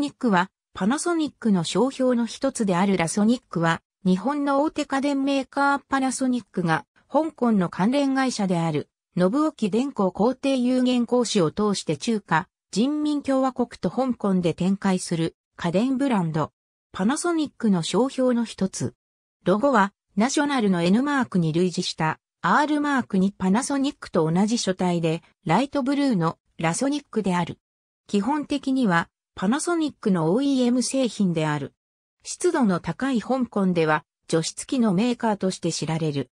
ニックは、パナソニックの商標の一つであるラソニックは、日本の大手家電メーカーパナソニックが、香港の関連会社である、信沖電工工程有限講師を通して中華、人民共和国と香港で展開する家電ブランド、パナソニックの商標の一つ。ロゴは、ナショナルの N マークに類似した R マークにパナソニックと同じ書体で、ライトブルーのラソニックである。基本的には、パナソニックの OEM 製品である。湿度の高い香港では除湿機のメーカーとして知られる。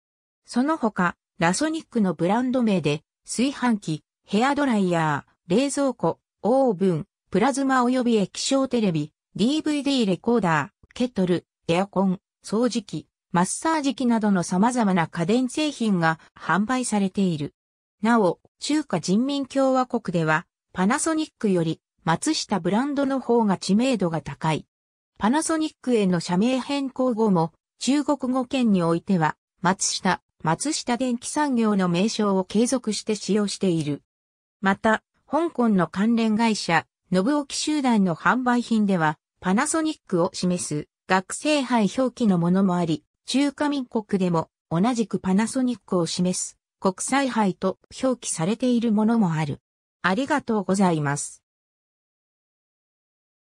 その他、ラソニックのブランド名で、炊飯器、ヘアドライヤー、冷蔵庫、オーブン、プラズマ及び液晶テレビ、DVD レコーダー、ケトル、エアコン、掃除機、マッサージ機などの様々な家電製品が販売されている。なお、中華人民共和国では、パナソニックより松下ブランドの方が知名度が高い。パナソニックへの社名変更後も、中国語圏においては、松下、松下電機産業の名称を継続して使用している。また、香港の関連会社、信沖集団の販売品では、パナソニックを示す学生杯表記のものもあり、中華民国でも同じくパナソニックを示す国際杯と表記されているものもある。ありがとうございます。